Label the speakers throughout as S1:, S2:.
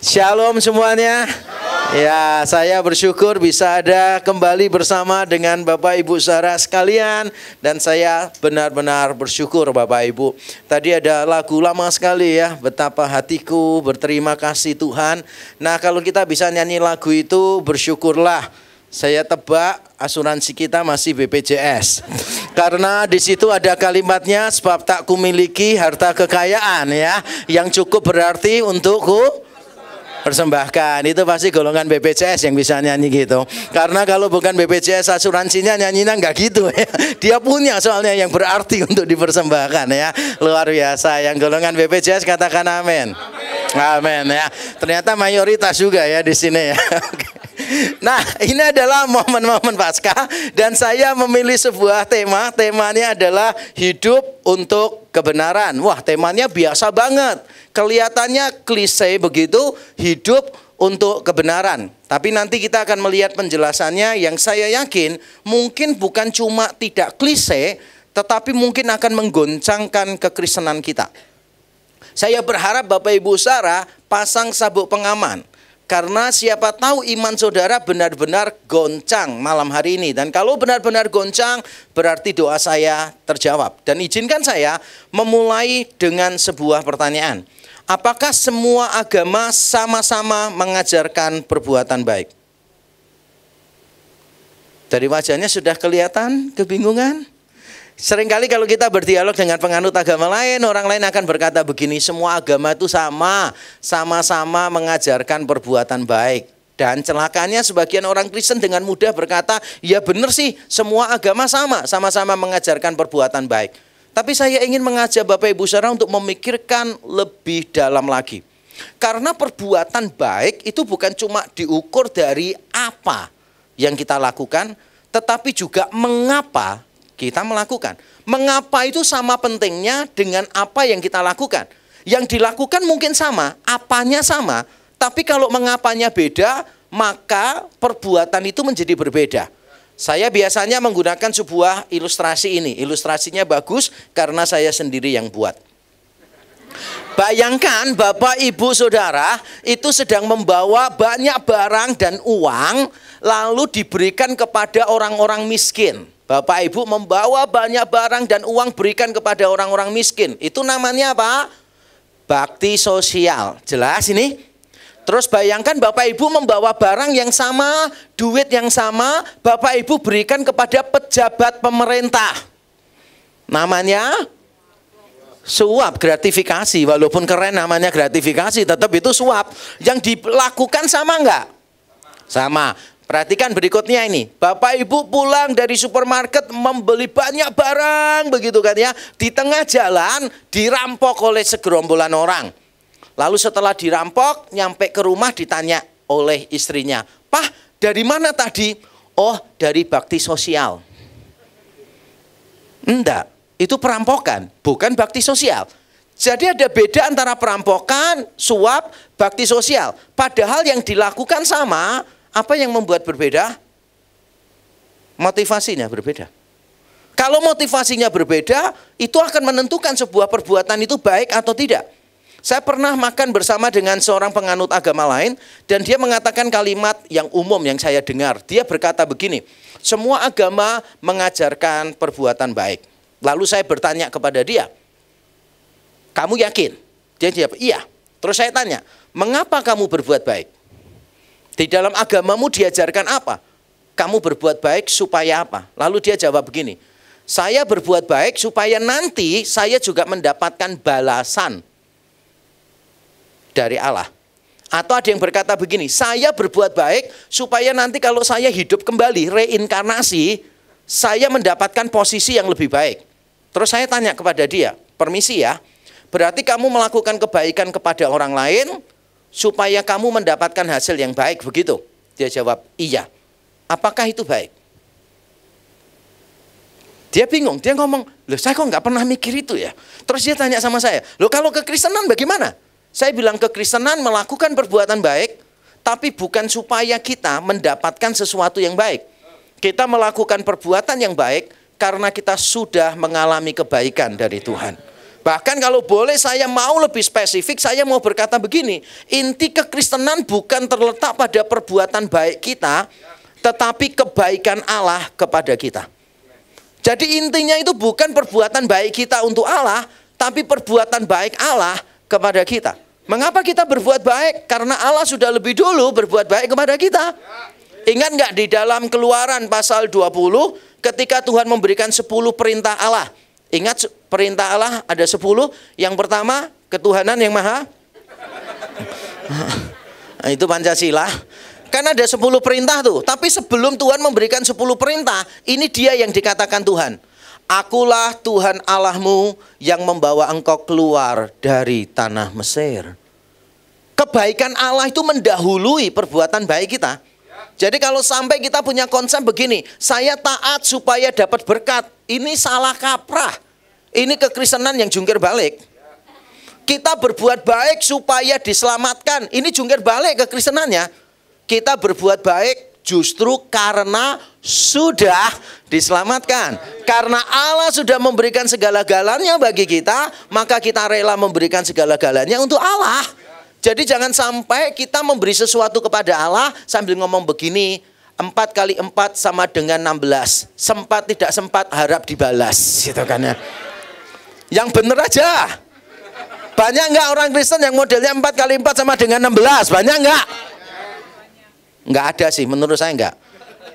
S1: Shalom semuanya. Ya, saya bersyukur bisa ada kembali bersama dengan Bapak Ibu Sarah sekalian dan saya benar-benar bersyukur Bapak Ibu. Tadi ada lagu lama sekali ya, betapa hatiku berterima kasih Tuhan. Nah, kalau kita bisa nyanyi lagu itu bersyukurlah. Saya tebak asuransi kita masih BPJS. Karena di situ ada kalimatnya sebab tak kumiliki harta kekayaan ya, yang cukup berarti untukku persembahkan itu pasti golongan BPJS yang bisa nyanyi gitu karena kalau bukan BPJS asuransinya nyanyinya nggak gitu ya dia punya soalnya yang berarti untuk dipersembahkan ya luar biasa yang golongan BPJS katakan amin amin ya ternyata mayoritas juga ya di sini ya Nah, ini adalah momen-momen pasca dan saya memilih sebuah tema. Temanya adalah hidup untuk kebenaran. Wah, temanya biasa banget. Kelihatannya klise begitu, hidup untuk kebenaran. Tapi nanti kita akan melihat penjelasannya yang saya yakin mungkin bukan cuma tidak klise, tetapi mungkin akan menggoncangkan kekristenan kita. Saya berharap Bapak Ibu Sarah pasang sabuk pengaman. Karena siapa tahu iman saudara benar-benar goncang malam hari ini. Dan kalau benar-benar goncang, berarti doa saya terjawab. Dan izinkan saya memulai dengan sebuah pertanyaan. Apakah semua agama sama-sama mengajarkan perbuatan baik? Dari wajahnya sudah kelihatan kebingungan? Seringkali kalau kita berdialog dengan penganut agama lain, orang lain akan berkata begini, semua agama itu sama, sama-sama mengajarkan perbuatan baik. Dan celakanya sebagian orang Kristen dengan mudah berkata, ya benar sih, semua agama sama, sama-sama mengajarkan perbuatan baik. Tapi saya ingin mengajak Bapak Ibu Saudara untuk memikirkan lebih dalam lagi. Karena perbuatan baik itu bukan cuma diukur dari apa yang kita lakukan, tetapi juga mengapa kita melakukan. Mengapa itu sama pentingnya dengan apa yang kita lakukan? Yang dilakukan mungkin sama, apanya sama, tapi kalau mengapanya beda, maka perbuatan itu menjadi berbeda. Saya biasanya menggunakan sebuah ilustrasi ini. Ilustrasinya bagus karena saya sendiri yang buat. Bayangkan Bapak Ibu Saudara itu sedang membawa banyak barang dan uang lalu diberikan kepada orang-orang miskin. Bapak Ibu membawa banyak barang dan uang berikan kepada orang-orang miskin. Itu namanya apa? Bakti sosial. Jelas ini? Terus bayangkan Bapak Ibu membawa barang yang sama, duit yang sama, Bapak Ibu berikan kepada pejabat pemerintah. Namanya suap gratifikasi walaupun keren namanya gratifikasi tetap itu suap yang dilakukan sama enggak sama Perhatikan berikutnya ini, Bapak Ibu pulang dari supermarket membeli banyak barang begitu kan ya. Di tengah jalan dirampok oleh segerombolan orang. Lalu setelah dirampok, nyampe ke rumah ditanya oleh istrinya, "Pah, dari mana tadi?" "Oh, dari bakti sosial." Enggak, itu perampokan, bukan bakti sosial. Jadi ada beda antara perampokan, suap, bakti sosial. Padahal yang dilakukan sama, apa yang membuat berbeda? Motivasinya berbeda. Kalau motivasinya berbeda, itu akan menentukan sebuah perbuatan itu baik atau tidak. Saya pernah makan bersama dengan seorang penganut agama lain dan dia mengatakan kalimat yang umum yang saya dengar. Dia berkata begini, semua agama mengajarkan perbuatan baik. Lalu saya bertanya kepada dia, kamu yakin? Dia jawab, iya. Terus saya tanya, mengapa kamu berbuat baik? Di dalam agamamu diajarkan apa? Kamu berbuat baik supaya apa? Lalu dia jawab begini, saya berbuat baik supaya nanti saya juga mendapatkan balasan dari Allah. Atau ada yang berkata begini, saya berbuat baik supaya nanti kalau saya hidup kembali, reinkarnasi, saya mendapatkan posisi yang lebih baik. Terus saya tanya kepada dia, permisi ya, berarti kamu melakukan kebaikan kepada orang lain, supaya kamu mendapatkan hasil yang baik begitu. Dia jawab, "Iya." Apakah itu baik? Dia bingung, dia ngomong, loh saya kok nggak pernah mikir itu ya. Terus dia tanya sama saya, loh kalau kekristenan bagaimana? Saya bilang kekristenan melakukan perbuatan baik, tapi bukan supaya kita mendapatkan sesuatu yang baik. Kita melakukan perbuatan yang baik karena kita sudah mengalami kebaikan dari Tuhan. Bahkan kalau boleh saya mau lebih spesifik, saya mau berkata begini, inti kekristenan bukan terletak pada perbuatan baik kita, tetapi kebaikan Allah kepada kita. Jadi intinya itu bukan perbuatan baik kita untuk Allah, tapi perbuatan baik Allah kepada kita. Mengapa kita berbuat baik? Karena Allah sudah lebih dulu berbuat baik kepada kita. Ingat nggak di dalam keluaran pasal 20 ketika Tuhan memberikan 10 perintah Allah. Ingat perintah Allah ada sepuluh. Yang pertama ketuhanan yang maha. Nah, itu Pancasila. Kan ada sepuluh perintah tuh. Tapi sebelum Tuhan memberikan sepuluh perintah, ini dia yang dikatakan Tuhan. Akulah Tuhan Allahmu yang membawa engkau keluar dari tanah Mesir. Kebaikan Allah itu mendahului perbuatan baik kita. Jadi kalau sampai kita punya konsep begini, saya taat supaya dapat berkat, ini salah kaprah. Ini kekristenan yang jungkir balik. Kita berbuat baik supaya diselamatkan, ini jungkir balik kekristenannya. Kita berbuat baik justru karena sudah diselamatkan. Karena Allah sudah memberikan segala-galanya bagi kita, maka kita rela memberikan segala-galanya untuk Allah. Jadi jangan sampai kita memberi sesuatu kepada Allah sambil ngomong begini, empat kali empat sama dengan enam belas Sempat tidak sempat harap dibalas gitu kan ya. Yang benar aja. Banyak nggak orang Kristen yang modelnya empat kali empat sama dengan enam belas Banyak nggak? Nggak ada sih menurut saya nggak.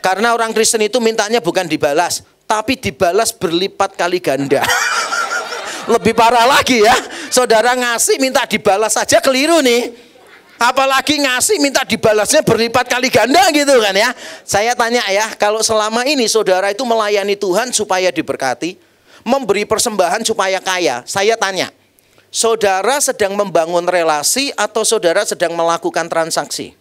S1: Karena orang Kristen itu mintanya bukan dibalas, tapi dibalas berlipat kali ganda. Lebih parah lagi ya. Saudara ngasih minta dibalas saja keliru nih. Apalagi ngasih minta dibalasnya berlipat kali ganda gitu kan ya. Saya tanya ya, kalau selama ini saudara itu melayani Tuhan supaya diberkati, memberi persembahan supaya kaya. Saya tanya, saudara sedang membangun relasi atau saudara sedang melakukan transaksi?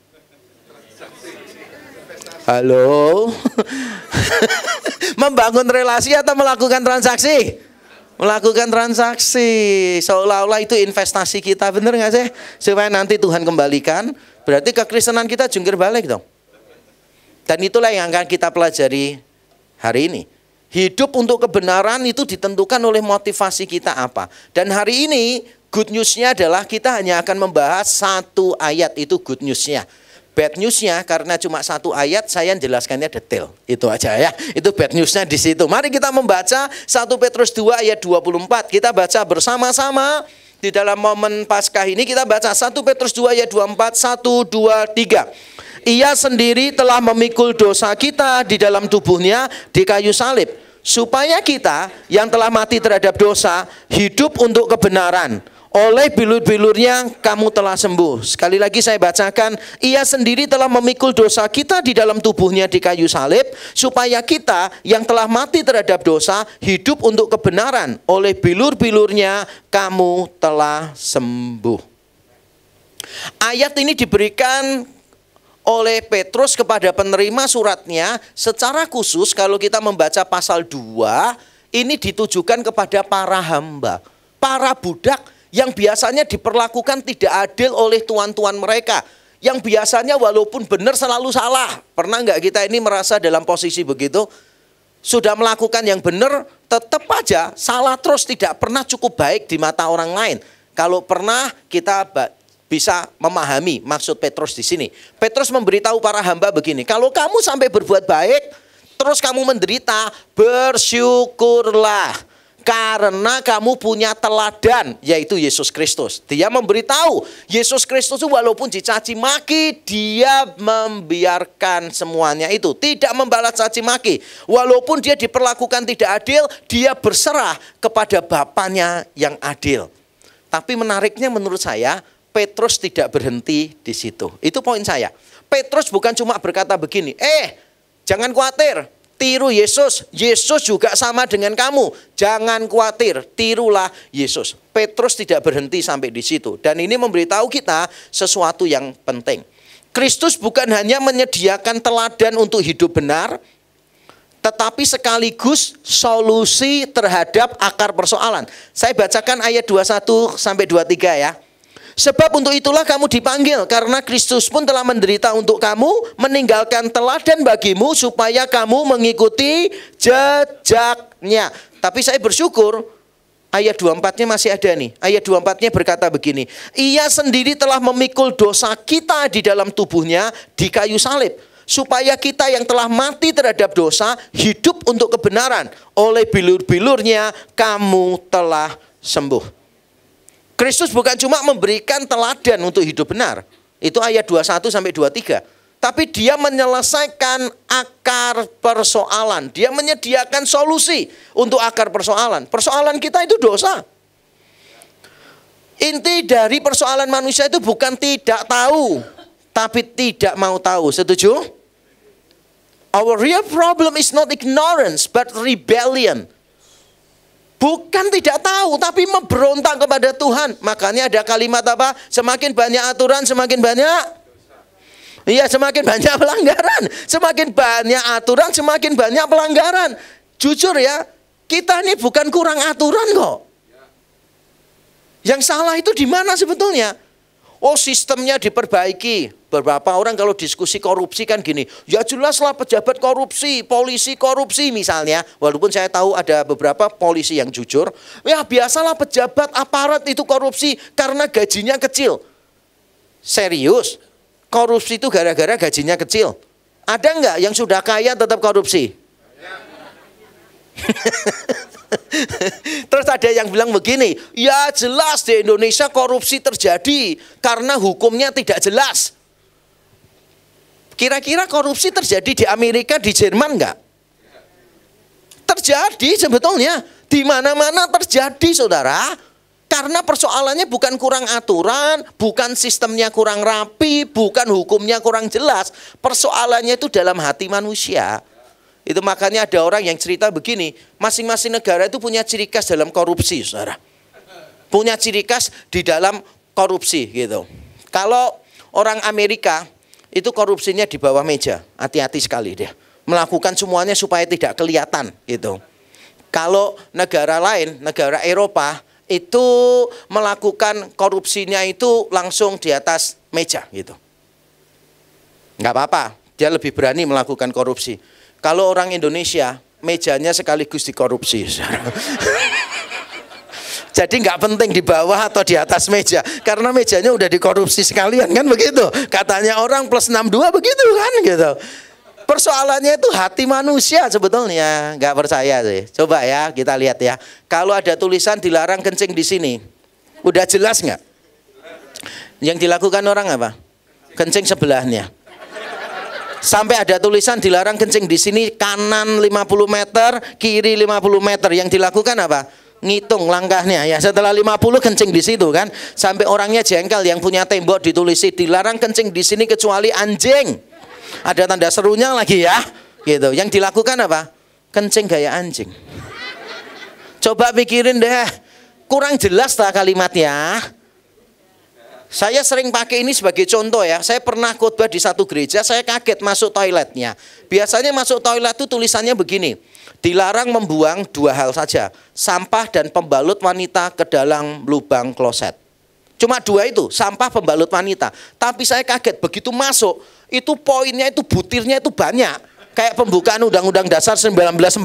S1: Halo? membangun relasi atau melakukan transaksi? Melakukan transaksi seolah-olah itu investasi kita, bener nggak sih? Supaya nanti Tuhan kembalikan, berarti kekristenan kita jungkir balik dong. Dan itulah yang akan kita pelajari hari ini. Hidup untuk kebenaran itu ditentukan oleh motivasi kita apa. Dan hari ini good newsnya adalah kita hanya akan membahas satu ayat itu good newsnya. Bad newsnya karena cuma satu ayat saya jelaskannya detail. Itu aja ya. Itu bad newsnya di situ. Mari kita membaca 1 Petrus 2 ayat 24. Kita baca bersama-sama di dalam momen Paskah ini kita baca 1 Petrus 2 ayat 24 1 2 3. Ia sendiri telah memikul dosa kita di dalam tubuhnya di kayu salib supaya kita yang telah mati terhadap dosa hidup untuk kebenaran oleh bilur-bilurnya kamu telah sembuh. Sekali lagi saya bacakan, ia sendiri telah memikul dosa kita di dalam tubuhnya di kayu salib, supaya kita yang telah mati terhadap dosa, hidup untuk kebenaran. Oleh bilur-bilurnya kamu telah sembuh. Ayat ini diberikan oleh Petrus kepada penerima suratnya secara khusus kalau kita membaca pasal 2 ini ditujukan kepada para hamba, para budak yang biasanya diperlakukan tidak adil oleh tuan-tuan mereka. Yang biasanya walaupun benar selalu salah. Pernah nggak kita ini merasa dalam posisi begitu? Sudah melakukan yang benar, tetap aja salah terus tidak pernah cukup baik di mata orang lain. Kalau pernah kita bisa memahami maksud Petrus di sini. Petrus memberitahu para hamba begini, kalau kamu sampai berbuat baik, terus kamu menderita, bersyukurlah karena kamu punya teladan yaitu Yesus Kristus. Dia memberitahu Yesus Kristus itu walaupun dicaci maki, dia membiarkan semuanya itu, tidak membalas caci maki. Walaupun dia diperlakukan tidak adil, dia berserah kepada Bapaknya yang adil. Tapi menariknya menurut saya, Petrus tidak berhenti di situ. Itu poin saya. Petrus bukan cuma berkata begini, "Eh, jangan khawatir, tiru Yesus. Yesus juga sama dengan kamu. Jangan khawatir, tirulah Yesus. Petrus tidak berhenti sampai di situ. Dan ini memberitahu kita sesuatu yang penting. Kristus bukan hanya menyediakan teladan untuk hidup benar, tetapi sekaligus solusi terhadap akar persoalan. Saya bacakan ayat 21 sampai 23 ya. Sebab untuk itulah kamu dipanggil karena Kristus pun telah menderita untuk kamu, meninggalkan teladan bagimu supaya kamu mengikuti jejaknya. Tapi saya bersyukur ayat 24-nya masih ada nih. Ayat 24-nya berkata begini, Ia sendiri telah memikul dosa kita di dalam tubuhnya di kayu salib supaya kita yang telah mati terhadap dosa hidup untuk kebenaran oleh bilur-bilurnya kamu telah sembuh. Kristus bukan cuma memberikan teladan untuk hidup benar. Itu ayat 21 sampai 23 tapi dia menyelesaikan akar persoalan. Dia menyediakan solusi untuk akar persoalan. Persoalan kita itu dosa. Inti dari persoalan manusia itu bukan tidak tahu, tapi tidak mau tahu. Setuju? Our real problem is not ignorance, but rebellion. Bukan tidak tahu, tapi memberontak kepada Tuhan. Makanya ada kalimat apa? Semakin banyak aturan, semakin banyak Iya, semakin banyak pelanggaran, semakin banyak aturan, semakin banyak pelanggaran. Jujur ya, kita ini bukan kurang aturan kok. Yang salah itu di mana sebetulnya? Oh sistemnya diperbaiki. Beberapa orang kalau diskusi korupsi kan gini, ya jelaslah pejabat korupsi, polisi korupsi misalnya. Walaupun saya tahu ada beberapa polisi yang jujur, ya biasalah pejabat aparat itu korupsi karena gajinya kecil. Serius, korupsi itu gara-gara gajinya kecil. Ada nggak yang sudah kaya tetap korupsi? Terus ada yang bilang begini, ya jelas di Indonesia korupsi terjadi karena hukumnya tidak jelas. Kira-kira korupsi terjadi di Amerika, di Jerman enggak? Terjadi sebetulnya, di mana-mana terjadi saudara. Karena persoalannya bukan kurang aturan, bukan sistemnya kurang rapi, bukan hukumnya kurang jelas. Persoalannya itu dalam hati manusia. Itu makanya ada orang yang cerita begini, masing-masing negara itu punya ciri khas dalam korupsi, saudara. Punya ciri khas di dalam korupsi gitu. Kalau orang Amerika itu korupsinya di bawah meja, hati-hati sekali dia. Melakukan semuanya supaya tidak kelihatan gitu. Kalau negara lain, negara Eropa itu melakukan korupsinya itu langsung di atas meja gitu. Enggak apa-apa, dia lebih berani melakukan korupsi kalau orang Indonesia, mejanya sekaligus dikorupsi. Jadi nggak penting di bawah atau di atas meja karena mejanya udah dikorupsi sekalian kan begitu. Katanya orang plus 62 begitu kan gitu. Persoalannya itu hati manusia sebetulnya, nggak percaya sih. Coba ya kita lihat ya. Kalau ada tulisan dilarang kencing di sini, udah jelas nggak? Yang dilakukan orang apa? Kencing sebelahnya. Sampai ada tulisan dilarang kencing di sini kanan 50 meter, kiri 50 meter. Yang dilakukan apa? Ngitung langkahnya ya. Setelah 50 kencing di situ kan. Sampai orangnya jengkel yang punya tembok ditulisi dilarang kencing di sini kecuali anjing. Ada tanda serunya lagi ya. Gitu. Yang dilakukan apa? Kencing gaya anjing. Coba pikirin deh. Kurang jelas tak kalimatnya? Saya sering pakai ini sebagai contoh ya. Saya pernah khotbah di satu gereja, saya kaget masuk toiletnya. Biasanya masuk toilet itu tulisannya begini. Dilarang membuang dua hal saja. Sampah dan pembalut wanita ke dalam lubang kloset. Cuma dua itu, sampah pembalut wanita. Tapi saya kaget begitu masuk, itu poinnya itu butirnya itu banyak kayak pembukaan Undang-Undang Dasar 1945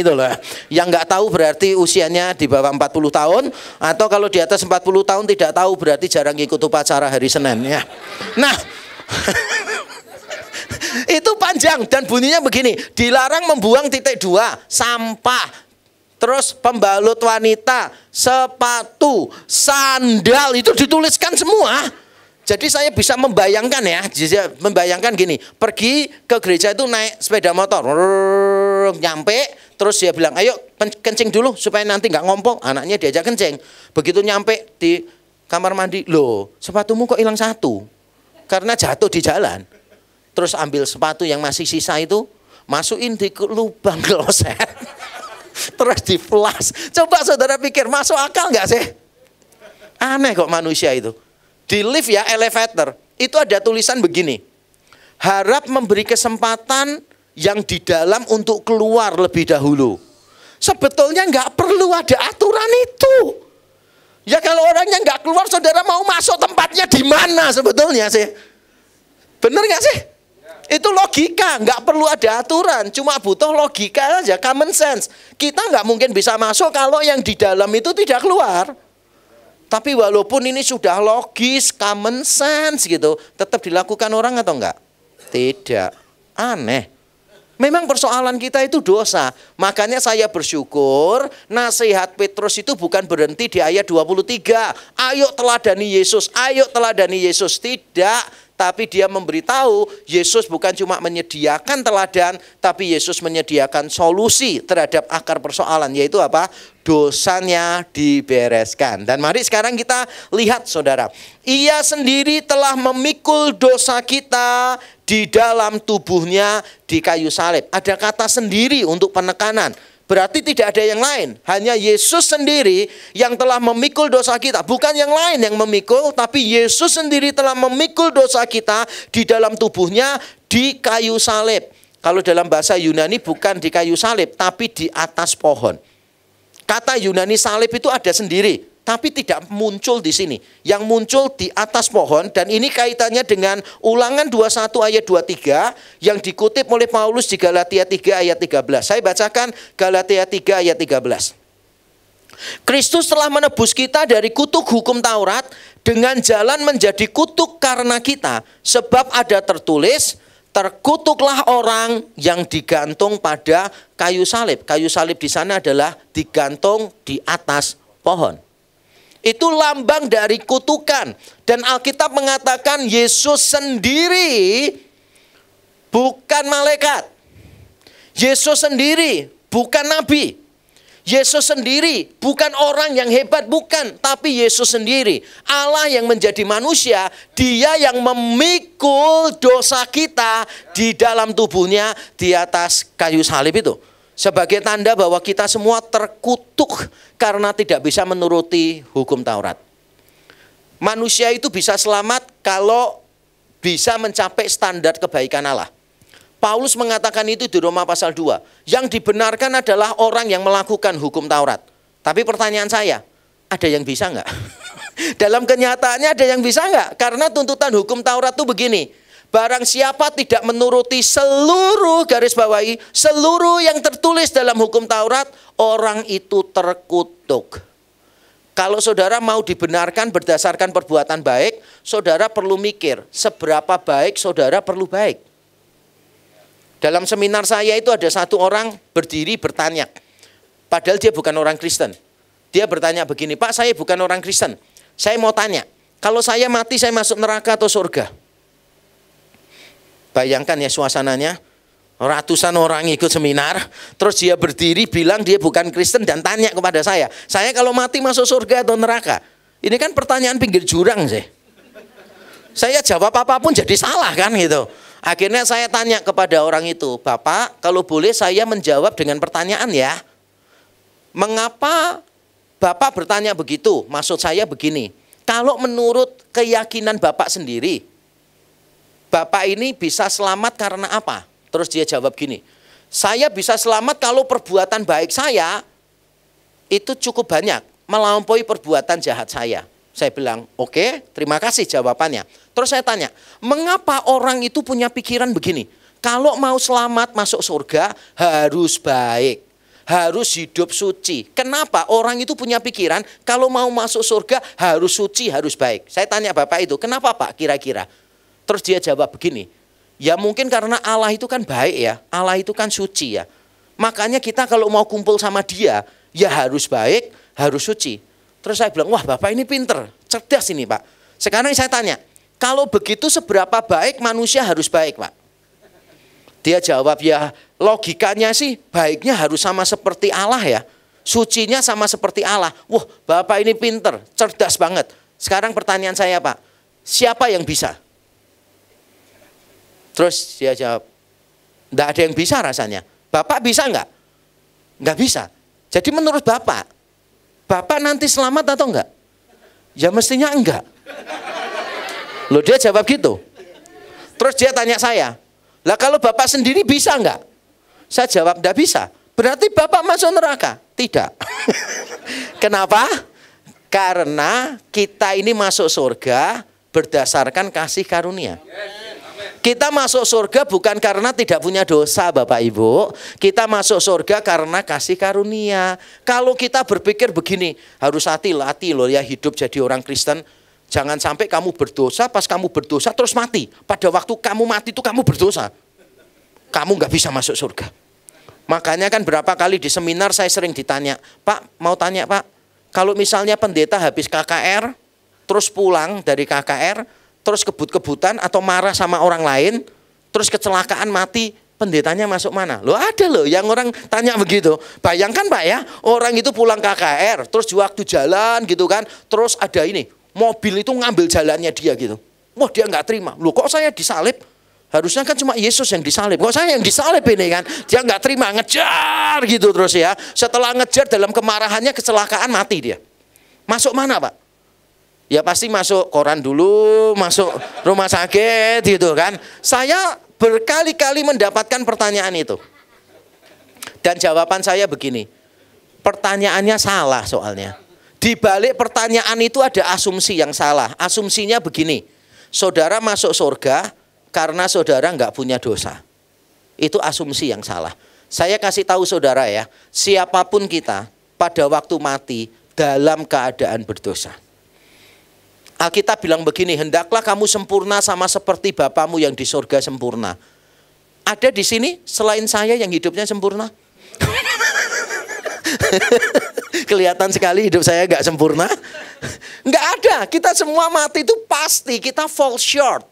S1: itu loh. Yang nggak tahu berarti usianya di bawah 40 tahun atau kalau di atas 40 tahun tidak tahu berarti jarang ikut upacara hari Senin ya. Nah, itu panjang dan bunyinya begini, dilarang membuang titik dua sampah Terus pembalut wanita, sepatu, sandal itu dituliskan semua. Jadi saya bisa membayangkan ya, membayangkan gini, pergi ke gereja itu naik sepeda motor, rrr, nyampe, terus dia bilang, ayo kencing dulu supaya nanti nggak ngompol, anaknya diajak kencing. Begitu nyampe di kamar mandi, loh sepatumu kok hilang satu? Karena jatuh di jalan. Terus ambil sepatu yang masih sisa itu, masukin di lubang kloset. terus di flash. Coba saudara pikir, masuk akal nggak sih? Aneh kok manusia itu di lift ya, elevator, itu ada tulisan begini. Harap memberi kesempatan yang di dalam untuk keluar lebih dahulu. Sebetulnya nggak perlu ada aturan itu. Ya kalau orangnya nggak keluar, saudara mau masuk tempatnya di mana sebetulnya sih? Bener nggak sih? Itu logika, nggak perlu ada aturan, cuma butuh logika aja, common sense. Kita nggak mungkin bisa masuk kalau yang di dalam itu tidak keluar. Tapi walaupun ini sudah logis, common sense gitu, tetap dilakukan orang atau enggak? Tidak. Aneh. Memang persoalan kita itu dosa. Makanya saya bersyukur nasihat Petrus itu bukan berhenti di ayat 23. Ayo teladani Yesus, ayo teladani Yesus. Tidak, tapi dia memberitahu Yesus bukan cuma menyediakan teladan, tapi Yesus menyediakan solusi terhadap akar persoalan, yaitu apa? Dosanya dibereskan. Dan mari sekarang kita lihat saudara, ia sendiri telah memikul dosa kita di dalam tubuhnya di kayu salib. Ada kata sendiri untuk penekanan Berarti tidak ada yang lain, hanya Yesus sendiri yang telah memikul dosa kita, bukan yang lain yang memikul, tapi Yesus sendiri telah memikul dosa kita di dalam tubuhnya di kayu salib. Kalau dalam bahasa Yunani bukan di kayu salib, tapi di atas pohon. Kata Yunani salib itu ada sendiri tapi tidak muncul di sini. Yang muncul di atas pohon dan ini kaitannya dengan ulangan 21 ayat 23 yang dikutip oleh Paulus di Galatia 3 ayat 13. Saya bacakan Galatia 3 ayat 13. Kristus telah menebus kita dari kutuk hukum Taurat dengan jalan menjadi kutuk karena kita. Sebab ada tertulis, terkutuklah orang yang digantung pada kayu salib. Kayu salib di sana adalah digantung di atas pohon itu lambang dari kutukan. Dan Alkitab mengatakan Yesus sendiri bukan malaikat. Yesus sendiri bukan nabi. Yesus sendiri bukan orang yang hebat, bukan, tapi Yesus sendiri, Allah yang menjadi manusia, Dia yang memikul dosa kita di dalam tubuhnya di atas kayu salib itu sebagai tanda bahwa kita semua terkutuk karena tidak bisa menuruti hukum Taurat. Manusia itu bisa selamat kalau bisa mencapai standar kebaikan Allah. Paulus mengatakan itu di Roma pasal 2. Yang dibenarkan adalah orang yang melakukan hukum Taurat. Tapi pertanyaan saya, ada yang bisa enggak? Dalam kenyataannya ada yang bisa enggak? Karena tuntutan hukum Taurat itu begini Barang siapa tidak menuruti seluruh garis bawahi, seluruh yang tertulis dalam hukum Taurat, orang itu terkutuk. Kalau saudara mau dibenarkan berdasarkan perbuatan baik, saudara perlu mikir seberapa baik saudara perlu baik. Dalam seminar saya itu ada satu orang berdiri bertanya, padahal dia bukan orang Kristen. Dia bertanya begini, Pak saya bukan orang Kristen, saya mau tanya, kalau saya mati saya masuk neraka atau surga? Bayangkan ya suasananya. Ratusan orang ikut seminar, terus dia berdiri bilang dia bukan Kristen dan tanya kepada saya, saya kalau mati masuk surga atau neraka? Ini kan pertanyaan pinggir jurang sih. Saya jawab apapun jadi salah kan gitu. Akhirnya saya tanya kepada orang itu, Bapak kalau boleh saya menjawab dengan pertanyaan ya. Mengapa Bapak bertanya begitu? Maksud saya begini, kalau menurut keyakinan Bapak sendiri, Bapak ini bisa selamat karena apa? Terus dia jawab gini, saya bisa selamat kalau perbuatan baik saya itu cukup banyak melampaui perbuatan jahat saya. Saya bilang, oke, okay, terima kasih jawabannya. Terus saya tanya, mengapa orang itu punya pikiran begini? Kalau mau selamat masuk surga harus baik, harus hidup suci. Kenapa orang itu punya pikiran kalau mau masuk surga harus suci, harus baik? Saya tanya bapak itu, kenapa pak kira-kira? Terus dia jawab begini, ya mungkin karena Allah itu kan baik ya, Allah itu kan suci ya. Makanya kita kalau mau kumpul sama dia, ya harus baik, harus suci. Terus saya bilang, wah Bapak ini pinter, cerdas ini Pak. Sekarang saya tanya, kalau begitu seberapa baik manusia harus baik Pak? Dia jawab, ya logikanya sih baiknya harus sama seperti Allah ya. Sucinya sama seperti Allah. Wah Bapak ini pinter, cerdas banget. Sekarang pertanyaan saya Pak, siapa yang bisa? Terus dia jawab, tidak ada yang bisa rasanya. Bapak bisa enggak? Enggak bisa. Jadi menurut Bapak, Bapak nanti selamat atau enggak? Ya mestinya enggak. Loh dia jawab gitu. Terus dia tanya saya, lah kalau Bapak sendiri bisa enggak? Saya jawab, enggak bisa. Berarti Bapak masuk neraka? Tidak. Kenapa? Karena kita ini masuk surga berdasarkan kasih karunia. Yes. Kita masuk surga bukan karena tidak punya dosa Bapak Ibu. Kita masuk surga karena kasih karunia. Kalau kita berpikir begini, harus hati-hati loh ya hidup jadi orang Kristen. Jangan sampai kamu berdosa, pas kamu berdosa terus mati. Pada waktu kamu mati itu kamu berdosa. Kamu nggak bisa masuk surga. Makanya kan berapa kali di seminar saya sering ditanya, Pak mau tanya Pak, kalau misalnya pendeta habis KKR, terus pulang dari KKR, terus kebut-kebutan atau marah sama orang lain, terus kecelakaan mati, pendetanya masuk mana? Lo ada loh yang orang tanya begitu. Bayangkan Pak ya, orang itu pulang KKR, terus waktu jalan gitu kan, terus ada ini, mobil itu ngambil jalannya dia gitu. Wah dia nggak terima, loh kok saya disalib? Harusnya kan cuma Yesus yang disalib. Kok saya yang disalib ini kan? Dia nggak terima, ngejar gitu terus ya. Setelah ngejar dalam kemarahannya kecelakaan mati dia. Masuk mana Pak? ya pasti masuk koran dulu, masuk rumah sakit gitu kan. Saya berkali-kali mendapatkan pertanyaan itu. Dan jawaban saya begini, pertanyaannya salah soalnya. Di balik pertanyaan itu ada asumsi yang salah. Asumsinya begini, saudara masuk surga karena saudara nggak punya dosa. Itu asumsi yang salah. Saya kasih tahu saudara ya, siapapun kita pada waktu mati dalam keadaan berdosa. Alkitab bilang begini, hendaklah kamu sempurna sama seperti Bapamu yang di surga sempurna. Ada di sini selain saya yang hidupnya sempurna? Kelihatan sekali hidup saya nggak sempurna. Nggak ada. Kita semua mati itu pasti kita fall short.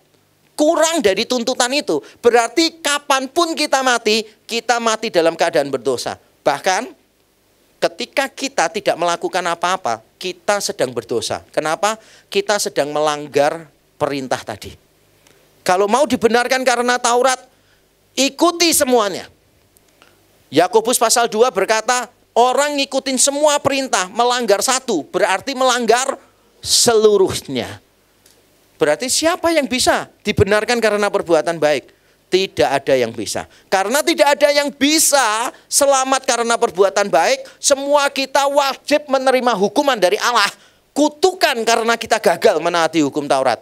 S1: Kurang dari tuntutan itu. Berarti kapanpun kita mati, kita mati dalam keadaan berdosa. Bahkan ketika kita tidak melakukan apa-apa, kita sedang berdosa. Kenapa? Kita sedang melanggar perintah tadi. Kalau mau dibenarkan karena Taurat, ikuti semuanya. Yakobus pasal 2 berkata, orang ngikutin semua perintah, melanggar satu, berarti melanggar seluruhnya. Berarti siapa yang bisa dibenarkan karena perbuatan baik? Tidak ada yang bisa. Karena tidak ada yang bisa selamat karena perbuatan baik, semua kita wajib menerima hukuman dari Allah. Kutukan karena kita gagal menaati hukum Taurat.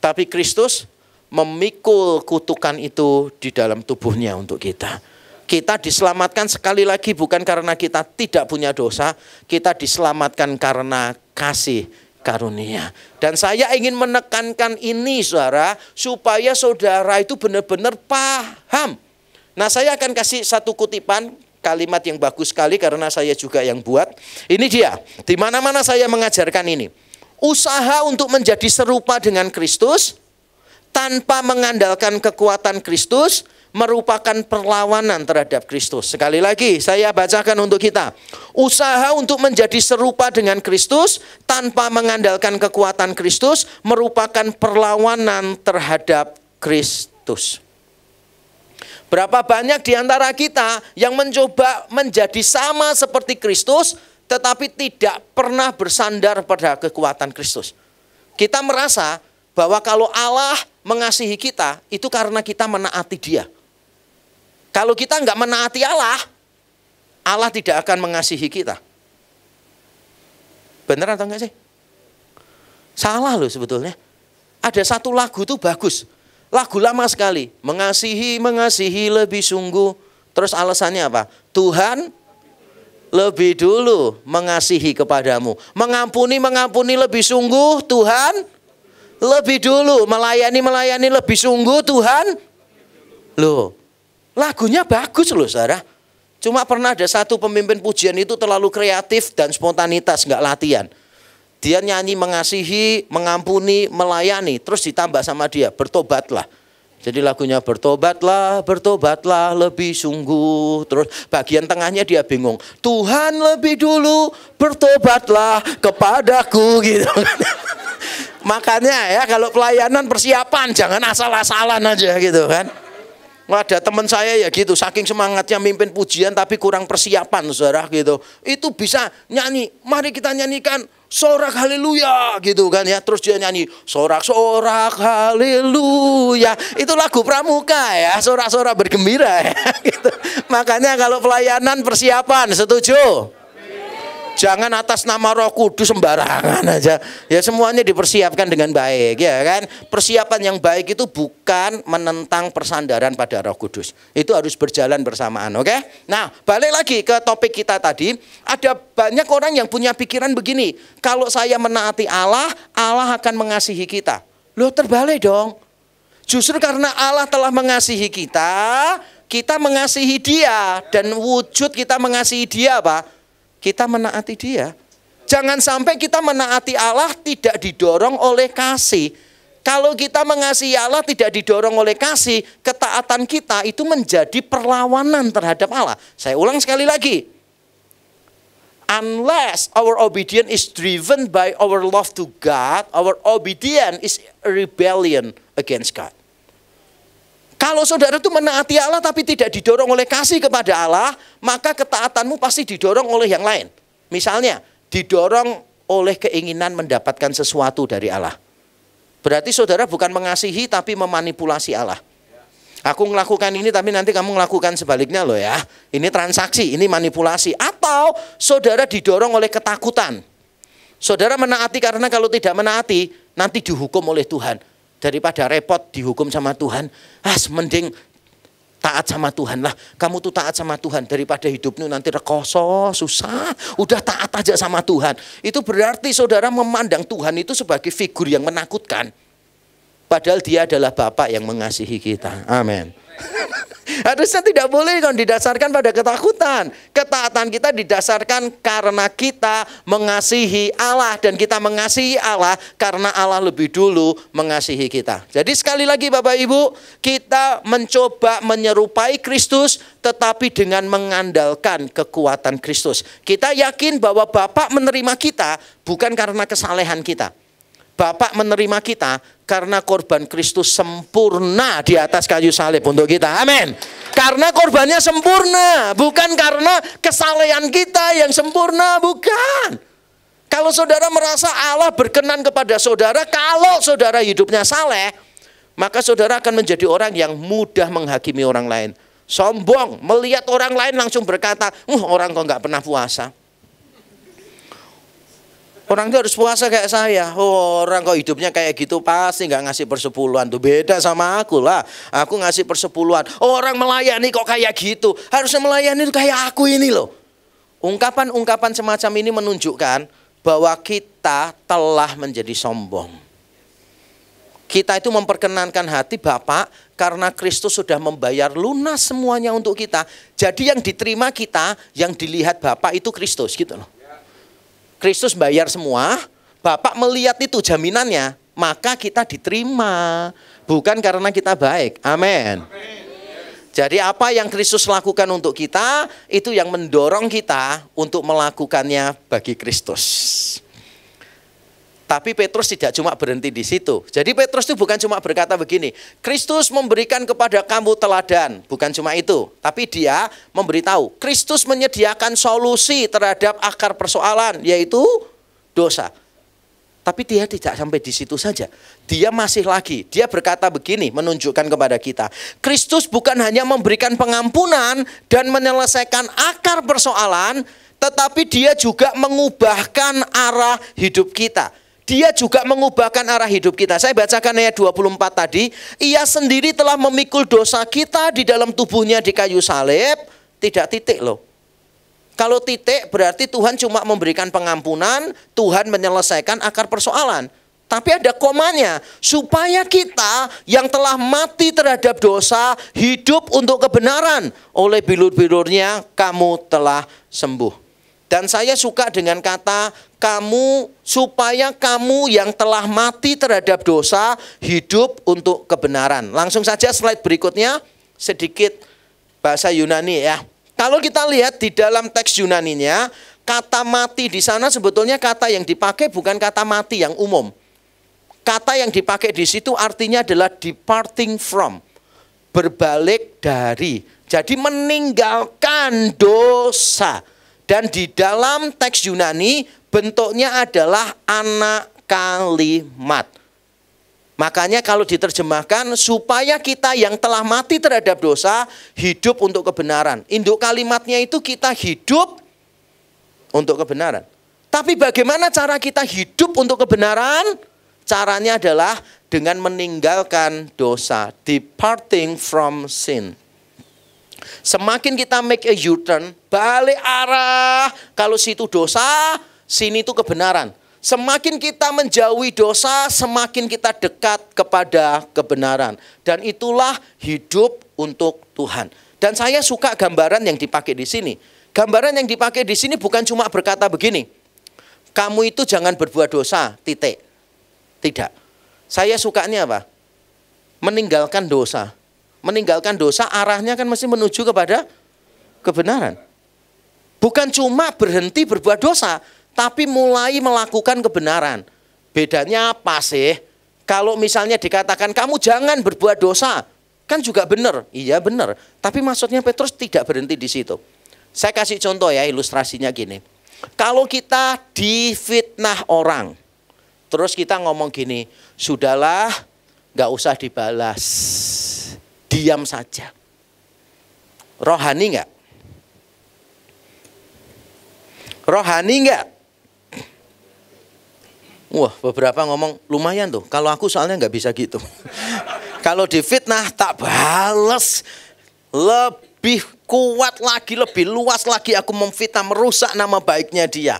S1: Tapi Kristus memikul kutukan itu di dalam tubuhnya untuk kita. Kita diselamatkan sekali lagi bukan karena kita tidak punya dosa, kita diselamatkan karena kasih karunia. Dan saya ingin menekankan ini saudara, supaya saudara itu benar-benar paham. Nah saya akan kasih satu kutipan kalimat yang bagus sekali karena saya juga yang buat. Ini dia, di mana-mana saya mengajarkan ini. Usaha untuk menjadi serupa dengan Kristus tanpa mengandalkan kekuatan Kristus merupakan perlawanan terhadap Kristus. Sekali lagi, saya bacakan untuk kita. Usaha untuk menjadi serupa dengan Kristus tanpa mengandalkan kekuatan Kristus merupakan perlawanan terhadap Kristus. Berapa banyak di antara kita yang mencoba menjadi sama seperti Kristus tetapi tidak pernah bersandar pada kekuatan Kristus. Kita merasa bahwa kalau Allah mengasihi kita itu karena kita menaati dia. Kalau kita nggak menaati Allah, Allah tidak akan mengasihi kita. Bener atau enggak sih? Salah loh sebetulnya. Ada satu lagu tuh bagus. Lagu lama sekali. Mengasihi, mengasihi lebih sungguh. Terus alasannya apa? Tuhan lebih dulu mengasihi kepadamu. Mengampuni, mengampuni lebih sungguh Tuhan lebih dulu. Melayani, melayani lebih sungguh Tuhan. Loh, Lagunya bagus loh saudara. Cuma pernah ada satu pemimpin pujian itu terlalu kreatif dan spontanitas, nggak latihan. Dia nyanyi mengasihi, mengampuni, melayani, terus ditambah sama dia, bertobatlah. Jadi lagunya bertobatlah, bertobatlah lebih sungguh. Terus bagian tengahnya dia bingung. Tuhan lebih dulu bertobatlah kepadaku gitu. Makanya ya kalau pelayanan persiapan jangan asal-asalan aja gitu kan ada teman saya ya gitu, saking semangatnya mimpin pujian tapi kurang persiapan saudara gitu. Itu bisa nyanyi, mari kita nyanyikan sorak haleluya gitu kan ya. Terus dia nyanyi sorak-sorak haleluya. Itu lagu pramuka ya, sorak-sorak bergembira ya gitu. Makanya kalau pelayanan persiapan, setuju? Jangan atas nama Roh Kudus sembarangan aja. Ya semuanya dipersiapkan dengan baik ya kan. Persiapan yang baik itu bukan menentang persandaran pada Roh Kudus. Itu harus berjalan bersamaan, oke? Okay? Nah, balik lagi ke topik kita tadi, ada banyak orang yang punya pikiran begini, kalau saya menaati Allah, Allah akan mengasihi kita. Loh terbalik dong. Justru karena Allah telah mengasihi kita, kita mengasihi dia dan wujud kita mengasihi dia apa? kita menaati dia. Jangan sampai kita menaati Allah tidak didorong oleh kasih. Kalau kita mengasihi Allah tidak didorong oleh kasih, ketaatan kita itu menjadi perlawanan terhadap Allah. Saya ulang sekali lagi. Unless our obedience is driven by our love to God, our obedience is rebellion against God. Kalau saudara itu menaati Allah tapi tidak didorong oleh kasih kepada Allah, maka ketaatanmu pasti didorong oleh yang lain. Misalnya, didorong oleh keinginan mendapatkan sesuatu dari Allah. Berarti saudara bukan mengasihi tapi memanipulasi Allah. Aku melakukan ini tapi nanti kamu melakukan sebaliknya loh ya. Ini transaksi, ini manipulasi. Atau saudara didorong oleh ketakutan. Saudara menaati karena kalau tidak menaati nanti dihukum oleh Tuhan daripada repot dihukum sama Tuhan, ah mending taat sama Tuhan lah. Kamu tuh taat sama Tuhan daripada hidupmu nanti rekoso, susah. Udah taat aja sama Tuhan. Itu berarti saudara memandang Tuhan itu sebagai figur yang menakutkan. Padahal dia adalah Bapak yang mengasihi kita. Amin. Harusnya tidak boleh kalau didasarkan pada ketakutan. Ketaatan kita didasarkan karena kita mengasihi Allah dan kita mengasihi Allah karena Allah lebih dulu mengasihi kita. Jadi sekali lagi Bapak Ibu, kita mencoba menyerupai Kristus tetapi dengan mengandalkan kekuatan Kristus. Kita yakin bahwa Bapak menerima kita bukan karena kesalehan kita Bapak menerima kita karena korban Kristus sempurna di atas kayu salib untuk kita. Amin. Karena korbannya sempurna, bukan karena kesalehan kita yang sempurna, bukan. Kalau saudara merasa Allah berkenan kepada saudara, kalau saudara hidupnya saleh, maka saudara akan menjadi orang yang mudah menghakimi orang lain. Sombong, melihat orang lain langsung berkata, uh, orang kok nggak pernah puasa. Orang itu harus puasa kayak saya. Oh, orang kok hidupnya kayak gitu pasti nggak ngasih persepuluhan tuh beda sama aku lah. Aku ngasih persepuluhan. Oh, orang melayani kok kayak gitu. Harusnya melayani tuh kayak aku ini loh. Ungkapan-ungkapan semacam ini menunjukkan bahwa kita telah menjadi sombong. Kita itu memperkenankan hati Bapak karena Kristus sudah membayar lunas semuanya untuk kita. Jadi yang diterima kita, yang dilihat Bapak itu Kristus gitu loh. Kristus bayar semua, Bapak melihat itu jaminannya, maka kita diterima, bukan karena kita baik. Amin. Jadi apa yang Kristus lakukan untuk kita itu yang mendorong kita untuk melakukannya bagi Kristus. Tapi Petrus tidak cuma berhenti di situ. Jadi Petrus itu bukan cuma berkata begini, Kristus memberikan kepada kamu teladan, bukan cuma itu. Tapi dia memberitahu, Kristus menyediakan solusi terhadap akar persoalan, yaitu dosa. Tapi dia tidak sampai di situ saja. Dia masih lagi, dia berkata begini menunjukkan kepada kita. Kristus bukan hanya memberikan pengampunan dan menyelesaikan akar persoalan, tetapi dia juga mengubahkan arah hidup kita. Dia juga mengubahkan arah hidup kita. Saya bacakan ayat 24 tadi. Ia sendiri telah memikul dosa kita di dalam tubuhnya di kayu salib. Tidak titik loh. Kalau titik berarti Tuhan cuma memberikan pengampunan, Tuhan menyelesaikan akar persoalan. Tapi ada komanya, supaya kita yang telah mati terhadap dosa, hidup untuk kebenaran. Oleh bilur-bilurnya kamu telah sembuh. Dan saya suka dengan kata kamu supaya kamu yang telah mati terhadap dosa hidup untuk kebenaran. Langsung saja slide berikutnya sedikit bahasa Yunani ya. Kalau kita lihat di dalam teks Yunaninya, kata mati di sana sebetulnya kata yang dipakai bukan kata mati yang umum. Kata yang dipakai di situ artinya adalah departing from, berbalik dari. Jadi meninggalkan dosa dan di dalam teks Yunani bentuknya adalah anak kalimat. Makanya kalau diterjemahkan supaya kita yang telah mati terhadap dosa hidup untuk kebenaran. Induk kalimatnya itu kita hidup untuk kebenaran. Tapi bagaimana cara kita hidup untuk kebenaran? Caranya adalah dengan meninggalkan dosa, departing from sin. Semakin kita make a U-turn, balik arah, kalau situ dosa, sini itu kebenaran. Semakin kita menjauhi dosa, semakin kita dekat kepada kebenaran. Dan itulah hidup untuk Tuhan. Dan saya suka gambaran yang dipakai di sini. Gambaran yang dipakai di sini bukan cuma berkata begini. Kamu itu jangan berbuat dosa, titik. Tidak. Saya sukanya apa? Meninggalkan dosa meninggalkan dosa arahnya kan mesti menuju kepada kebenaran. Bukan cuma berhenti berbuat dosa, tapi mulai melakukan kebenaran. Bedanya apa sih? Kalau misalnya dikatakan kamu jangan berbuat dosa, kan juga benar. Iya benar. Tapi maksudnya Petrus tidak berhenti di situ. Saya kasih contoh ya ilustrasinya gini. Kalau kita difitnah orang, terus kita ngomong gini, sudahlah, nggak usah dibalas diam saja. Rohani enggak? Rohani enggak? Wah, beberapa ngomong lumayan tuh. Kalau aku soalnya enggak bisa gitu. Kalau difitnah tak balas, lebih kuat lagi, lebih luas lagi aku memfitnah merusak nama baiknya dia.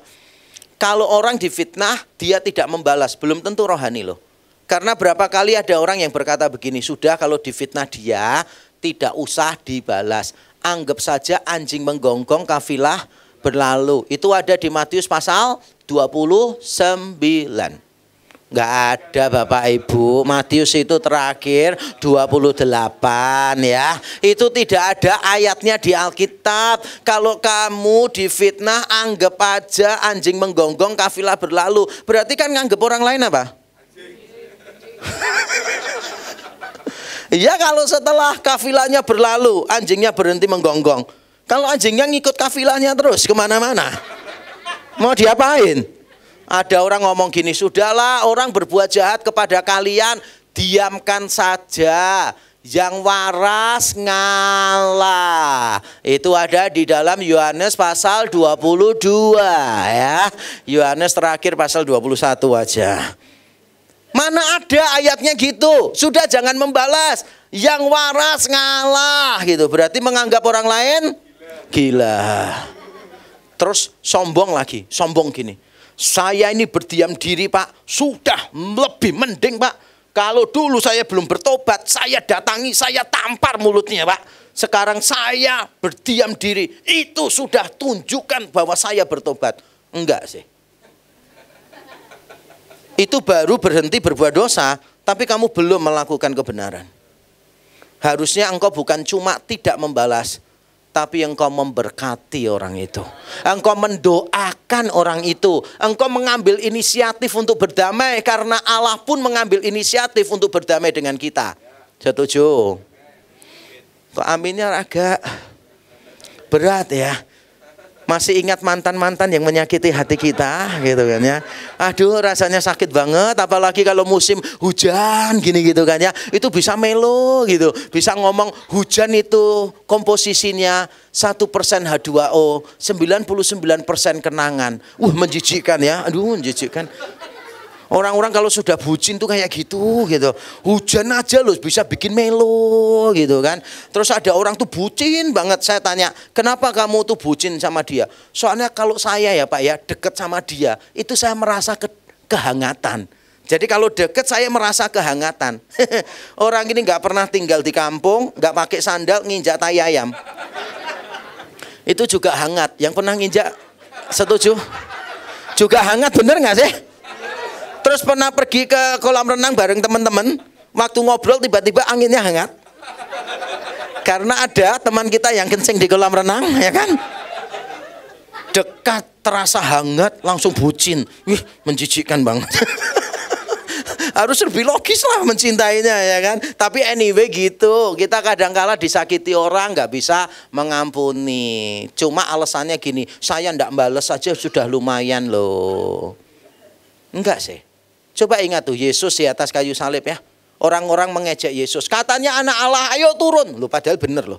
S1: Kalau orang difitnah, dia tidak membalas, belum tentu rohani loh. Karena berapa kali ada orang yang berkata begini, sudah kalau difitnah dia, tidak usah dibalas. Anggap saja anjing menggonggong kafilah berlalu. Itu ada di Matius pasal 29. Enggak ada Bapak Ibu. Matius itu terakhir 28 ya. Itu tidak ada ayatnya di Alkitab. Kalau kamu difitnah anggap aja anjing menggonggong kafilah berlalu. Berarti kan nganggap orang lain apa? Iya kalau setelah kafilahnya berlalu, anjingnya berhenti menggonggong. Kalau anjingnya ngikut kafilahnya terus kemana-mana. Mau diapain? Ada orang ngomong gini, sudahlah orang berbuat jahat kepada kalian, diamkan saja. Yang waras ngalah. Itu ada di dalam Yohanes pasal 22 ya. Yohanes terakhir pasal 21 aja. Mana ada ayatnya gitu? Sudah jangan membalas. Yang waras ngalah gitu. Berarti menganggap orang lain gila. Terus sombong lagi, sombong gini. Saya ini berdiam diri, Pak. Sudah lebih mending, Pak. Kalau dulu saya belum bertobat, saya datangi, saya tampar mulutnya, Pak. Sekarang saya berdiam diri. Itu sudah tunjukkan bahwa saya bertobat. Enggak sih itu baru berhenti berbuat dosa, tapi kamu belum melakukan kebenaran. Harusnya engkau bukan cuma tidak membalas, tapi engkau memberkati orang itu. Engkau mendoakan orang itu. Engkau mengambil inisiatif untuk berdamai karena Allah pun mengambil inisiatif untuk berdamai dengan kita. Setuju? Kok aminnya agak berat ya masih ingat mantan-mantan yang menyakiti hati kita gitu kan ya. Aduh rasanya sakit banget apalagi kalau musim hujan gini gitu kan ya. Itu bisa melo gitu. Bisa ngomong hujan itu komposisinya 1% H2O, 99% kenangan. Wah menjijikkan ya. Aduh menjijikkan. Orang-orang kalau sudah bucin tuh kayak gitu gitu. Hujan aja loh bisa bikin melo gitu kan. Terus ada orang tuh bucin banget. Saya tanya, "Kenapa kamu tuh bucin sama dia?" Soalnya kalau saya ya Pak ya deket sama dia, itu saya merasa ke kehangatan. Jadi kalau deket saya merasa kehangatan. orang ini nggak pernah tinggal di kampung, nggak pakai sandal, nginjak tai ayam. Itu juga hangat. Yang pernah nginjak, setuju? Juga hangat bener nggak sih? Terus pernah pergi ke kolam renang bareng teman-teman, waktu ngobrol tiba-tiba anginnya hangat. Karena ada teman kita yang kencing di kolam renang, ya kan? Dekat terasa hangat langsung bucin. Wih, menjijikkan banget. harus lebih logis lah mencintainya ya kan. Tapi anyway gitu, kita kadang kala disakiti orang nggak bisa mengampuni. Cuma alasannya gini, saya ndak bales saja sudah lumayan loh. Enggak sih. Coba ingat tuh Yesus di atas kayu salib ya. Orang-orang mengejek Yesus. Katanya anak Allah ayo turun. Lu padahal benar loh.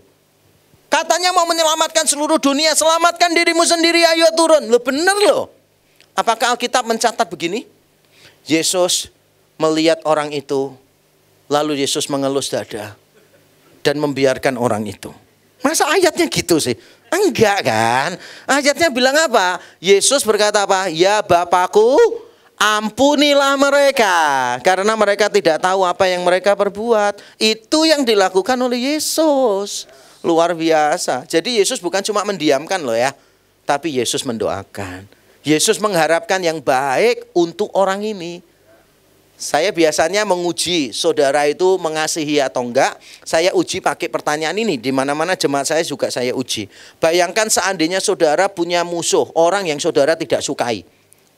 S1: Katanya mau menyelamatkan seluruh dunia. Selamatkan dirimu sendiri ayo turun. Lu benar loh. Apakah Alkitab mencatat begini? Yesus melihat orang itu. Lalu Yesus mengelus dada. Dan membiarkan orang itu. Masa ayatnya gitu sih? Enggak kan? Ayatnya bilang apa? Yesus berkata apa? Ya Bapakku Ampunilah mereka karena mereka tidak tahu apa yang mereka perbuat. Itu yang dilakukan oleh Yesus. Luar biasa. Jadi Yesus bukan cuma mendiamkan loh ya, tapi Yesus mendoakan. Yesus mengharapkan yang baik untuk orang ini. Saya biasanya menguji saudara itu mengasihi atau enggak. Saya uji pakai pertanyaan ini di mana-mana jemaat saya juga saya uji. Bayangkan seandainya saudara punya musuh, orang yang saudara tidak sukai.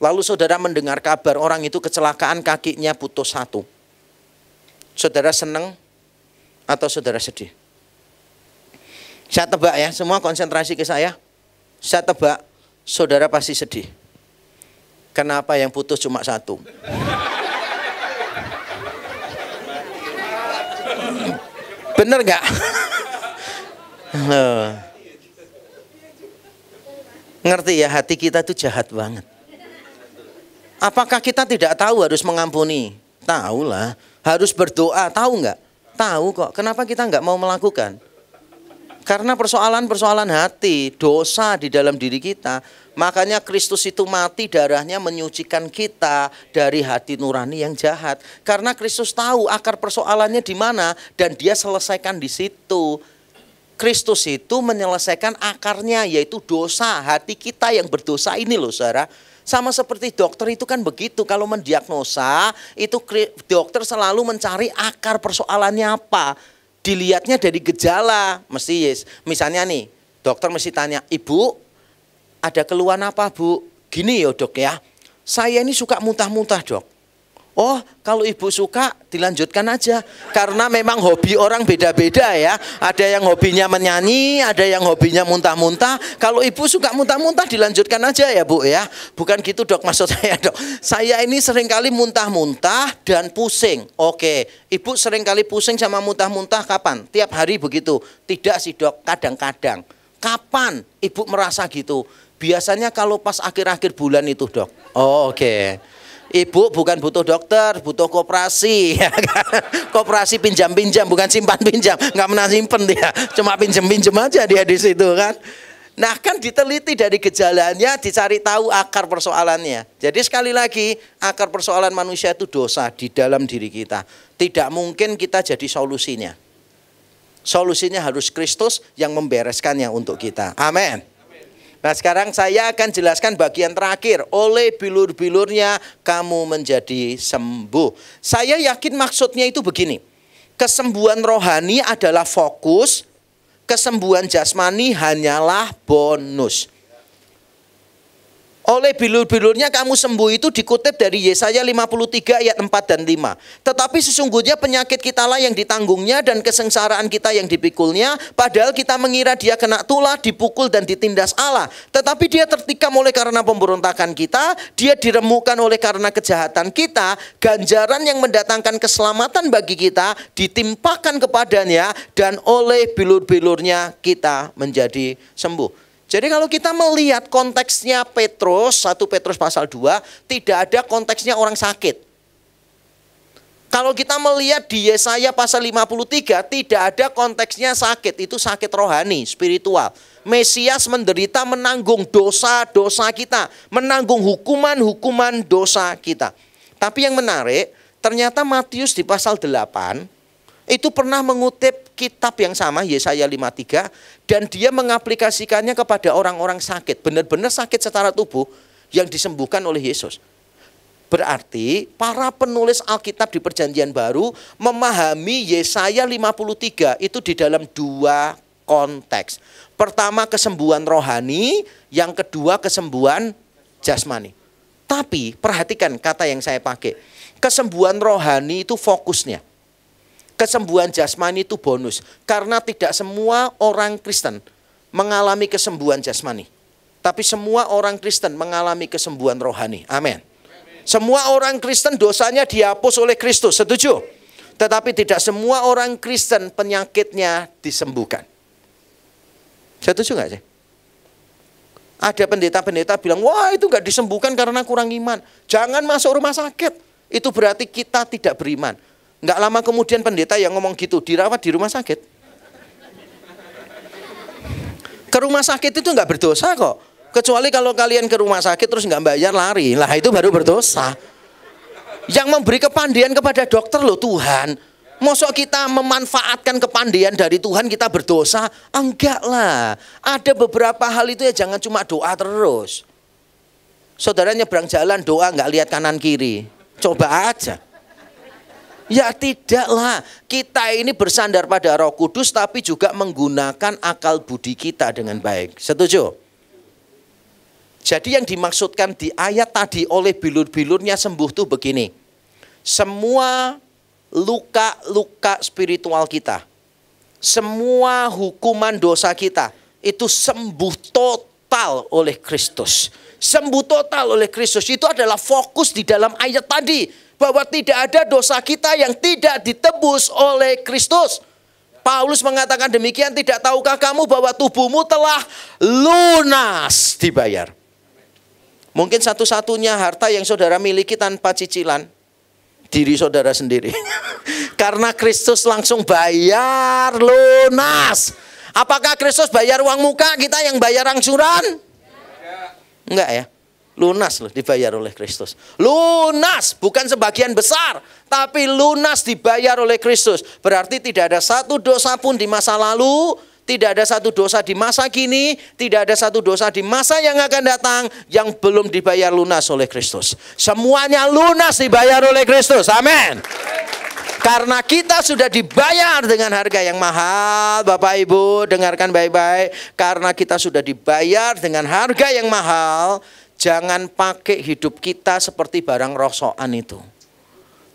S1: Lalu saudara mendengar kabar orang itu kecelakaan kakinya putus satu. Saudara senang atau saudara sedih? Saya tebak ya, semua konsentrasi ke saya. Saya tebak saudara pasti sedih. Kenapa yang putus cuma satu? Bener gak? Ngerti ya hati kita tuh jahat banget. Apakah kita tidak tahu harus mengampuni? Tahu lah, Harus berdoa, tahu nggak? Tahu kok. Kenapa kita nggak mau melakukan? Karena persoalan-persoalan hati, dosa di dalam diri kita. Makanya Kristus itu mati darahnya menyucikan kita dari hati nurani yang jahat. Karena Kristus tahu akar persoalannya di mana dan dia selesaikan di situ. Kristus itu menyelesaikan akarnya yaitu dosa hati kita yang berdosa ini loh saudara. Sama seperti dokter itu kan begitu. Kalau mendiagnosa, itu dokter selalu mencari akar persoalannya apa. Dilihatnya dari gejala. Mesti yes. Misalnya nih, dokter mesti tanya, Ibu, ada keluhan apa Bu? Gini ya dok ya, saya ini suka muntah-muntah dok. Oh, kalau ibu suka dilanjutkan aja. Karena memang hobi orang beda-beda ya. Ada yang hobinya menyanyi, ada yang hobinya muntah-muntah. Kalau ibu suka muntah-muntah dilanjutkan aja ya bu ya. Bukan gitu dok maksud saya dok. Saya ini sering kali muntah-muntah dan pusing. Oke, ibu sering kali pusing sama muntah-muntah kapan? Tiap hari begitu? Tidak sih dok, kadang-kadang. Kapan ibu merasa gitu? Biasanya kalau pas akhir-akhir bulan itu dok. Oh, Oke. Okay Ibu bukan butuh dokter, butuh koperasi. Ya kan? Koperasi pinjam-pinjam, bukan simpan-pinjam. Nggak pernah simpen dia, cuma pinjam pinjam aja dia di situ kan. Nah kan diteliti dari gejalanya, dicari tahu akar persoalannya. Jadi sekali lagi, akar persoalan manusia itu dosa di dalam diri kita. Tidak mungkin kita jadi solusinya. Solusinya harus Kristus yang membereskannya untuk kita. Amin. Nah sekarang saya akan jelaskan bagian terakhir. Oleh bilur-bilurnya kamu menjadi sembuh. Saya yakin maksudnya itu begini. Kesembuhan rohani adalah fokus. Kesembuhan jasmani hanyalah bonus. Oleh bilur-bilurnya kamu sembuh itu dikutip dari Yesaya 53 ayat 4 dan 5. Tetapi sesungguhnya penyakit kitalah yang ditanggungnya dan kesengsaraan kita yang dipikulnya. Padahal kita mengira dia kena tulah, dipukul dan ditindas Allah. Tetapi dia tertikam oleh karena pemberontakan kita, dia diremukan oleh karena kejahatan kita. Ganjaran yang mendatangkan keselamatan bagi kita ditimpakan kepadanya dan oleh bilur-bilurnya kita menjadi sembuh. Jadi kalau kita melihat konteksnya Petrus, 1 Petrus pasal 2, tidak ada konteksnya orang sakit. Kalau kita melihat di Yesaya pasal 53, tidak ada konteksnya sakit, itu sakit rohani, spiritual. Mesias menderita menanggung dosa-dosa kita, menanggung hukuman-hukuman dosa kita. Tapi yang menarik, ternyata Matius di pasal 8 itu pernah mengutip kitab yang sama Yesaya 53 dan dia mengaplikasikannya kepada orang-orang sakit, benar-benar sakit secara tubuh yang disembuhkan oleh Yesus. Berarti para penulis Alkitab di Perjanjian Baru memahami Yesaya 53 itu di dalam dua konteks. Pertama kesembuhan rohani, yang kedua kesembuhan jasmani. Tapi perhatikan kata yang saya pakai. Kesembuhan rohani itu fokusnya Kesembuhan jasmani itu bonus karena tidak semua orang Kristen mengalami kesembuhan jasmani. Tapi semua orang Kristen mengalami kesembuhan rohani. Amin. Semua orang Kristen dosanya dihapus oleh Kristus. Setuju? Tetapi tidak semua orang Kristen penyakitnya disembuhkan. Setuju nggak sih? Ada pendeta-pendeta bilang, wah itu nggak disembuhkan karena kurang iman. Jangan masuk rumah sakit. Itu berarti kita tidak beriman. Nggak lama kemudian pendeta yang ngomong gitu dirawat di rumah sakit. Ke rumah sakit itu enggak berdosa kok. Kecuali kalau kalian ke rumah sakit terus nggak bayar lari. Lah itu baru berdosa. Yang memberi kepandian kepada dokter loh Tuhan. Mosok kita memanfaatkan kepandian dari Tuhan kita berdosa? Enggak lah. Ada beberapa hal itu ya jangan cuma doa terus. saudaranya nyebrang jalan doa nggak lihat kanan kiri. Coba aja. Ya tidaklah, kita ini bersandar pada roh kudus tapi juga menggunakan akal budi kita dengan baik. Setuju? Jadi yang dimaksudkan di ayat tadi oleh bilur-bilurnya sembuh tuh begini. Semua luka-luka spiritual kita, semua hukuman dosa kita itu sembuh total oleh Kristus. Sembuh total oleh Kristus itu adalah fokus di dalam ayat tadi bahwa tidak ada dosa kita yang tidak ditebus oleh Kristus. Paulus mengatakan demikian, tidak tahukah kamu bahwa tubuhmu telah lunas dibayar. Mungkin satu-satunya harta yang saudara miliki tanpa cicilan, diri saudara sendiri. Karena Kristus langsung bayar lunas. Apakah Kristus bayar uang muka kita yang bayar angsuran? Enggak ya. Lunas loh dibayar oleh Kristus. Lunas bukan sebagian besar, tapi lunas dibayar oleh Kristus. Berarti tidak ada satu dosa pun di masa lalu, tidak ada satu dosa di masa kini, tidak ada satu dosa di masa yang akan datang yang belum dibayar lunas oleh Kristus. Semuanya lunas dibayar oleh Kristus. Amin. Karena kita sudah dibayar dengan harga yang mahal, Bapak Ibu, dengarkan baik-baik. Karena kita sudah dibayar dengan harga yang mahal, Jangan pakai hidup kita seperti barang rosokan itu.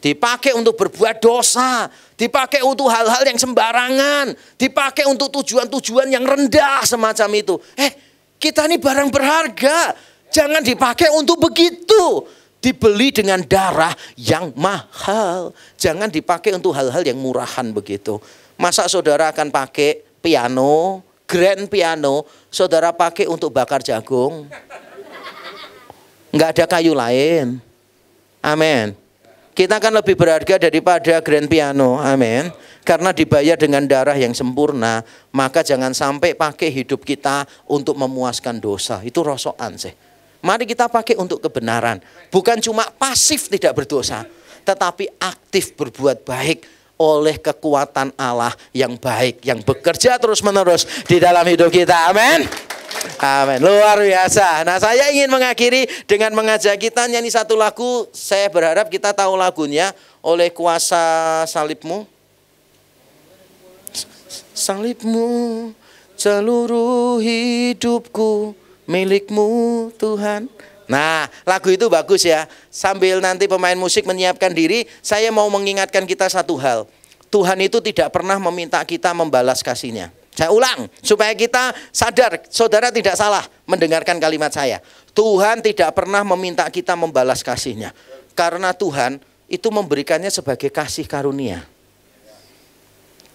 S1: Dipakai untuk berbuat dosa, dipakai untuk hal-hal yang sembarangan, dipakai untuk tujuan-tujuan yang rendah semacam itu. Eh, kita ini barang berharga, jangan dipakai untuk begitu. Dibeli dengan darah yang mahal, jangan dipakai untuk hal-hal yang murahan begitu. Masa saudara akan pakai piano, grand piano, saudara pakai untuk bakar jagung? Nggak ada kayu lain. Amin. Kita kan lebih berharga daripada grand piano. Amin. Karena dibayar dengan darah yang sempurna, maka jangan sampai pakai hidup kita untuk memuaskan dosa. Itu rosokan sih. Mari kita pakai untuk kebenaran. Bukan cuma pasif tidak berdosa, tetapi aktif berbuat baik oleh kekuatan Allah yang baik, yang bekerja terus-menerus di dalam hidup kita. Amin. Amin. Luar biasa. Nah, saya ingin mengakhiri dengan mengajak kita nyanyi satu lagu. Saya berharap kita tahu lagunya oleh kuasa salibmu. Salibmu seluruh hidupku milikmu Tuhan. Nah, lagu itu bagus ya. Sambil nanti pemain musik menyiapkan diri, saya mau mengingatkan kita satu hal. Tuhan itu tidak pernah meminta kita membalas kasihnya. Saya ulang, supaya kita sadar, saudara tidak salah mendengarkan kalimat saya. Tuhan tidak pernah meminta kita membalas kasihnya. Karena Tuhan itu memberikannya sebagai kasih karunia.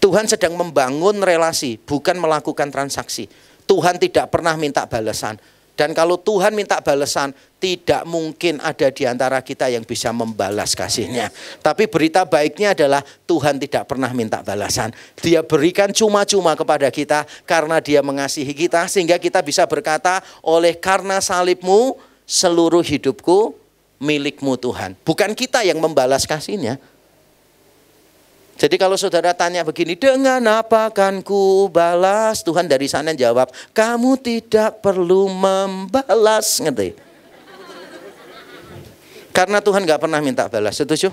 S1: Tuhan sedang membangun relasi, bukan melakukan transaksi. Tuhan tidak pernah minta balasan. Dan kalau Tuhan minta balasan, tidak mungkin ada di antara kita yang bisa membalas kasihnya. Tapi berita baiknya adalah Tuhan tidak pernah minta balasan. Dia berikan cuma-cuma kepada kita karena dia mengasihi kita. Sehingga kita bisa berkata, oleh karena salibmu seluruh hidupku milikmu Tuhan. Bukan kita yang membalas kasihnya, jadi kalau saudara tanya begini, dengan apa akan ku balas? Tuhan dari sana jawab, kamu tidak perlu membalas. Ngerti? Karena Tuhan nggak pernah minta balas, setuju?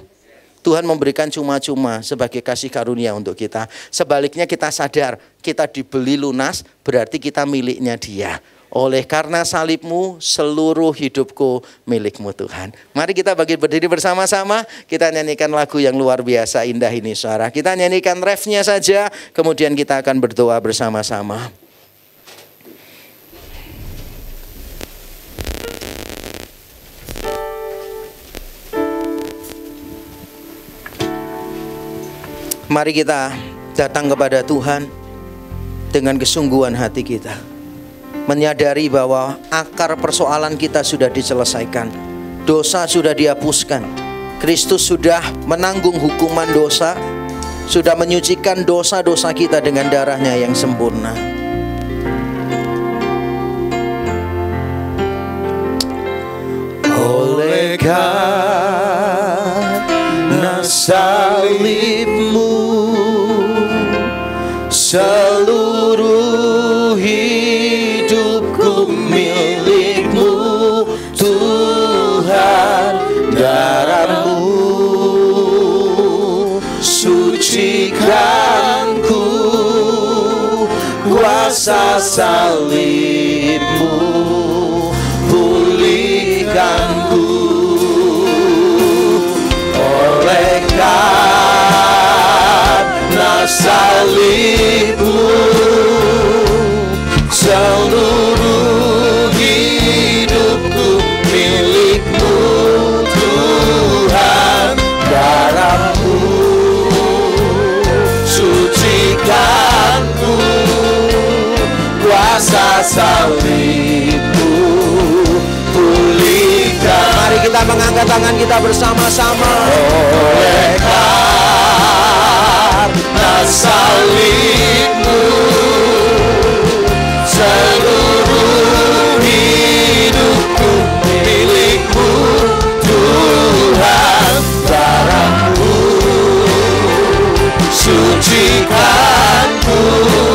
S1: Tuhan memberikan cuma-cuma sebagai kasih karunia untuk kita. Sebaliknya kita sadar, kita dibeli lunas, berarti kita miliknya dia. Oleh karena salibmu seluruh hidupku milikmu Tuhan. Mari kita bagi berdiri bersama-sama. Kita nyanyikan lagu yang luar biasa indah ini suara. Kita nyanyikan refnya saja. Kemudian kita akan berdoa bersama-sama. Mari kita datang kepada Tuhan dengan kesungguhan hati kita menyadari bahwa akar persoalan kita sudah diselesaikan, dosa sudah dihapuskan, Kristus sudah menanggung hukuman dosa, sudah menyucikan dosa-dosa kita dengan darahnya yang sempurna. Oleh karena salibmu, passa ali. salibmu pulihkan Mari kita mengangkat tangan kita bersama-sama Oleh karena salibmu Seluruh hidupku milikmu Tuhan darahmu Sucikanku